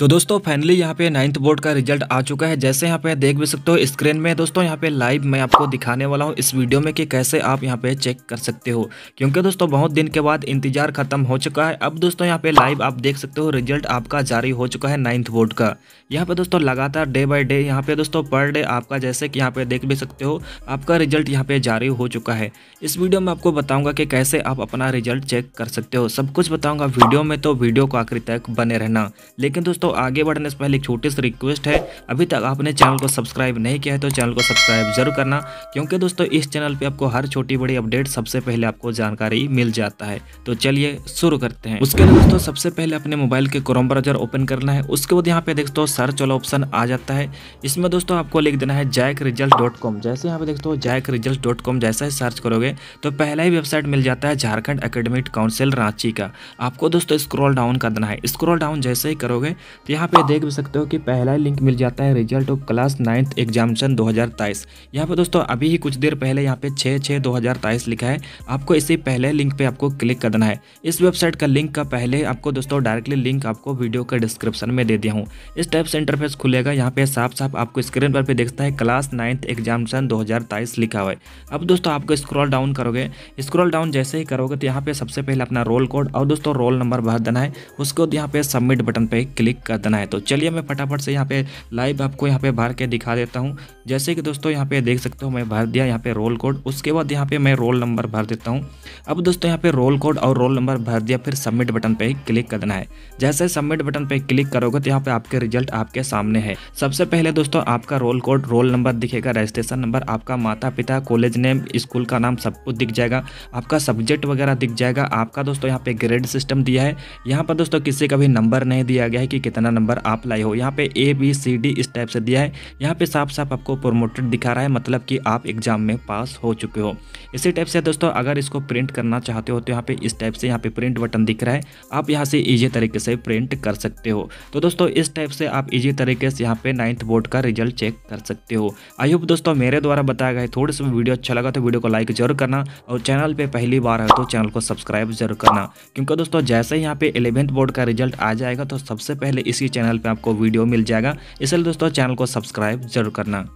तो दोस्तों फाइनली यहाँ पे नाइन्थ बोर्ड का रिजल्ट आ चुका है जैसे यहाँ पे देख भी सकते हो स्क्रीन में दोस्तों यहाँ पे लाइव मैं आपको दिखाने वाला हूँ इस वीडियो में कि कैसे आप यहाँ पे चेक कर सकते हो क्योंकि दोस्तों बहुत दिन के बाद इंतजार खत्म हो चुका है अब दोस्तों यहाँ पे लाइव आप देख सकते हो रिजल्ट आपका जारी हो चुका है नाइन्थ बोर्ड का यहाँ पे दोस्तों लगातार डे बाई डे यहाँ पे दोस्तों पर डे आपका जैसे कि यहाँ पे देख भी सकते हो आपका रिजल्ट यहाँ पे जारी हो चुका है इस वीडियो में आपको बताऊंगा कि कैसे आप अपना रिजल्ट चेक कर सकते हो सब कुछ बताऊंगा वीडियो में तो वीडियो को आखिरी तक बने रहना लेकिन दोस्तों दोस्तों आगे बढ़ने से पहले एक छोटी सी रिक्वेस्ट है अभी तक आपने चैनल को सब्सक्राइब नहीं किया है तो चैनल को सब्सक्राइब जरूर करना क्योंकि दोस्तों इस चैनल पे आपको हर छोटी बड़ी अपडेट सबसे पहले आपको जानकारी मिल जाता है तो चलिए शुरू करते हैं उसके बाद दोस्तों सबसे पहले अपने मोबाइल के क्रोम ब्राउजर ओपन करना है उसके बाद यहाँ पे दोस्तों सर्च वाला ऑप्शन आ जाता है इसमें दोस्तों आपको लिख देना है जैक रिजल्ट डॉट कॉम जैसे यहाँ पे देखते हो जैक रिजल्ट डॉट कॉम जैसा ही सर्च करोगे तो पहला ही वेबसाइट मिल जाता है झारखंड अकेडमिक काउंसिल रांची का आपको दोस्तों स्क्रॉल डाउन करना है स्क्रॉल डाउन जैसे ही करोगे तो यहाँ पे देख भी सकते हो कि पहला लिंक मिल जाता है result of class ninth examination दो हज़ार तेईस यहाँ पर दोस्तों अभी ही कुछ देर पहले यहाँ पे छः छः दो हज़ार तेईस लिखा है आपको इसी पहले लिंक पे आपको क्लिक करना है इस वेबसाइट का लिंक का पहले आपको दोस्तों डायरेक्टली लिंक आपको वीडियो के डिस्क्रिप्शन में दे दिया हूँ इस टाइप से इंटरफेस खुलेगा यहाँ पे साफ साफ आपको स्क्रीन पर भी देखता है क्लास नाइन्थ एग्जामिशन दो लिखा हुआ है अब दोस्तों आपको स्क्रॉल डाउन करोगे स्क्रॉल डाउन जैसे ही करोगे तो यहाँ पे सबसे पहले अपना रोल कोड और दोस्तों रोल नंबर भर देना है उसको यहाँ पे सबमिट बटन पर क्लिक करना है तो चलिए मैं फटाफट से यहाँ पे लाइव आपको यहाँ पे भर के दिखा देता हूँ जैसे कि दोस्तों यहाँ पे देख सकते हो मैं भर दिया यहाँ पे रोल कोड उसके बाद यहाँ पे मैं रोल नंबर भर देता हूँ अब दोस्तों यहाँ पे रोल कोड और रोल नंबर भर दिया फिर सबमिट बटन पर क्लिक करना है जैसे सबमिट बटन पर क्लिक करोगे तो यहाँ पे आपके रिजल्ट आपके सामने है सबसे पहले दोस्तों आपका रोल कोड रोल नंबर दिखेगा रजिस्ट्रेशन नंबर आपका माता पिता कॉलेज नेम स्कूल का नाम सब कुछ दिख जाएगा आपका सब्जेक्ट वगैरह दिख जाएगा आपका दोस्तों यहाँ पे ग्रेड सिस्टम दिया है यहाँ पर दोस्तों किसी का भी नंबर नहीं दिया गया है कि कितना नंबर आप लाए हो यहाँ पे ए बी सी डी इस टाइप से दिया है यहाँ पे साफ साफ आपको प्रोमोटेड दिखा रहा है मतलब कि आप एग्जाम में पास हो चुके हो इसी टाइप से दोस्तों अगर इसको प्रिंट करना चाहते हो तो यहाँ पे इस टाइप से यहाँ पे प्रिंट बटन दिख रहा है आप यहाँ से ईजी तरीके से प्रिंट कर सकते हो तो दोस्तों इस टाइप से आप ईजी तरीके से यहाँ पे नाइन्थ बोर्ड का रिजल्ट चेक कर सकते हो आई होप दोस्तों मेरे द्वारा बताया गया थोड़ा सा वीडियो अच्छा लगा तो वीडियो को लाइक जरूर करना और चैनल पर पहली बार है तो चैनल को सब्सक्राइब जरूर करना क्योंकि दोस्तों जैसे यहाँ पे इलेवेंथ बोर्ड का रिजल्ट आ जाएगा तो सबसे पहले इसी चैनल पर आपको वीडियो मिल जाएगा इसलिए दोस्तों चैनल को सब्सक्राइब जरूर करना